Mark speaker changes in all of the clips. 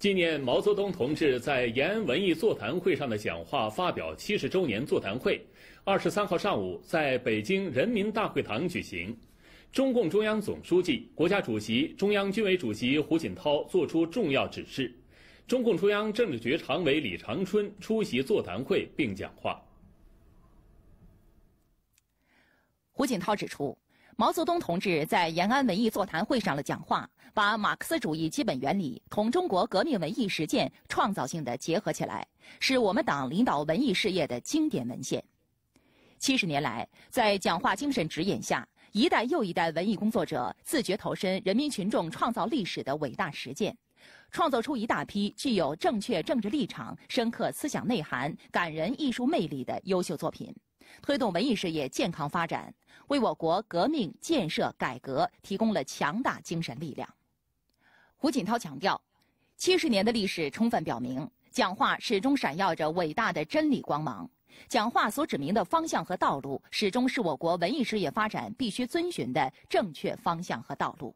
Speaker 1: 纪念毛泽东同志在延安文艺座谈会上的讲话发表七十周年座谈会，二十三号上午在北京人民大会堂举行。中共中央总书记、国家主席、中央军委主席胡锦涛作出重要指示。中共中央政治局常委李长春出席座谈会并讲话。胡锦涛指出。毛泽东同志在延安文艺座谈会上的讲话，把马克思主义基本原理同中国革命文艺实践创造性的结合起来，是我们党领导文艺事业的经典文献。七十年来，在讲话精神指引下，一代又一代文艺工作者自觉投身人民群众创造历史的伟大实践，创造出一大批具有正确政治立场、深刻思想内涵、感人艺术魅力的优秀作品。推动文艺事业健康发展，为我国革命、建设、改革提供了强大精神力量。胡锦涛强调，七十年的历史充分表明，讲话始终闪耀着伟大的真理光芒。讲话所指明的方向和道路，始终是我国文艺事业发展必须遵循的正确方向和道路。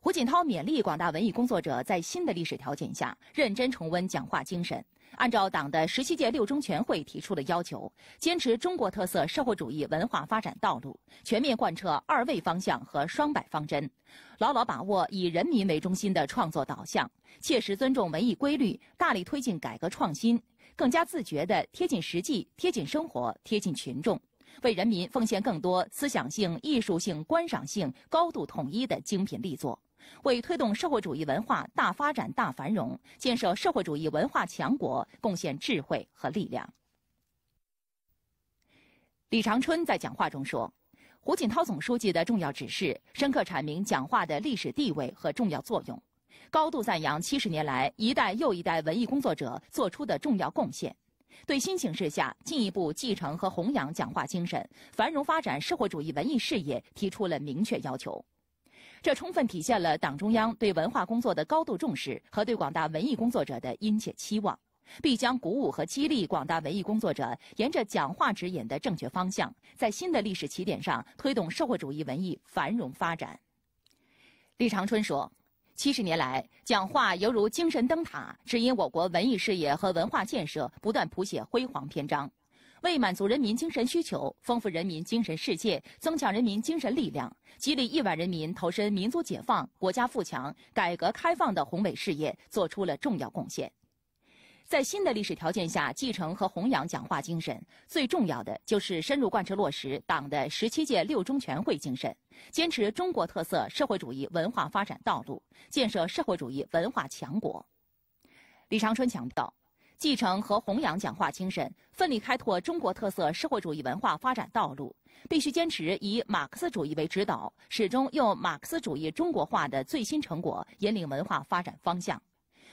Speaker 1: 胡锦涛勉励广大文艺工作者，在新的历史条件下，认真重温讲话精神，按照党的十七届六中全会提出的要求，坚持中国特色社会主义文化发展道路，全面贯彻“二位”方向和“双百”方针，牢牢把握以人民为中心的创作导向，切实尊重文艺规律，大力推进改革创新，更加自觉地贴近实际、贴近生活、贴近群众，为人民奉献更多思想性、艺术性、观赏性高度统一的精品力作。为推动社会主义文化大发展大繁荣，建设社会主义文化强国，贡献智慧和力量。李长春在讲话中说：“胡锦涛总书记的重要指示，深刻阐明讲话的历史地位和重要作用，高度赞扬七十年来一代又一代文艺工作者做出的重要贡献，对新形势下进一步继承和弘扬讲话精神，繁荣发展社会主义文艺事业，提出了明确要求。”这充分体现了党中央对文化工作的高度重视和对广大文艺工作者的殷切期望，必将鼓舞和激励广大文艺工作者沿着讲话指引的正确方向，在新的历史起点上推动社会主义文艺繁荣发展。李长春说，七十年来，讲话犹如精神灯塔，指引我国文艺事业和文化建设不断谱写辉煌篇章。为满足人民精神需求、丰富人民精神世界、增强人民精神力量、激励亿万人民投身民族解放、国家富强、改革开放的宏伟事业，作出了重要贡献。在新的历史条件下，继承和弘扬讲话精神，最重要的就是深入贯彻落实党的十七届六中全会精神，坚持中国特色社会主义文化发展道路，建设社会主义文化强国。李长春强调。继承和弘扬讲话精神，奋力开拓中国特色社会主义文化发展道路，必须坚持以马克思主义为指导，始终用马克思主义中国化的最新成果引领文化发展方向；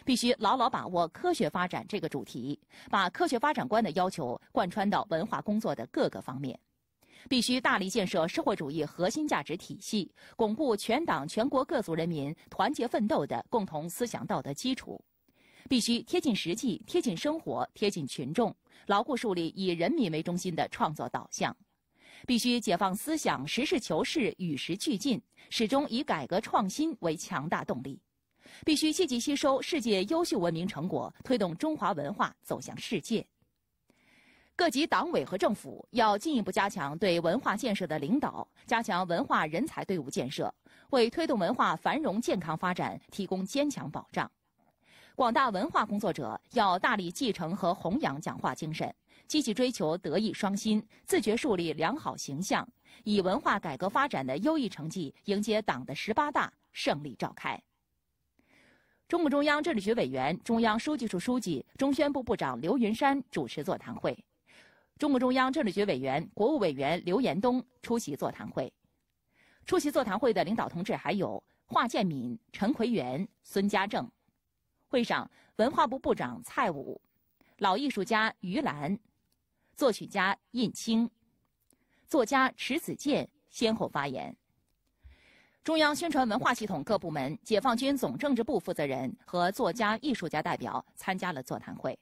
Speaker 1: 必须牢牢把握科学发展这个主题，把科学发展观的要求贯穿到文化工作的各个方面；必须大力建设社会主义核心价值体系，巩固全党全国各族人民团结奋斗的共同思想道德基础。必须贴近实际、贴近生活、贴近群众，牢固树立以人民为中心的创作导向；必须解放思想、实事求是、与时俱进，始终以改革创新为强大动力；必须积极吸收世界优秀文明成果，推动中华文化走向世界。各级党委和政府要进一步加强对文化建设的领导，加强文化人才队伍建设，为推动文化繁荣健康发展提供坚强保障。广大文化工作者要大力继承和弘扬讲话精神，积极追求德艺双馨，自觉树立良好形象，以文化改革发展的优异成绩迎接党的十八大胜利召开。中共中央政治局委员、中央书记处书记、中宣部部长刘云山主持座谈会，中共中央政治局委员、国务委员刘延东出席座谈会。出席座谈会的领导同志还有华建敏、陈奎元、孙家正。会上，文化部部长蔡武、老艺术家于兰、作曲家印青、作家迟子建先后发言。中央宣传文化系统各部门、解放军总政治部负责人和作家、艺术家代表参加了座谈会。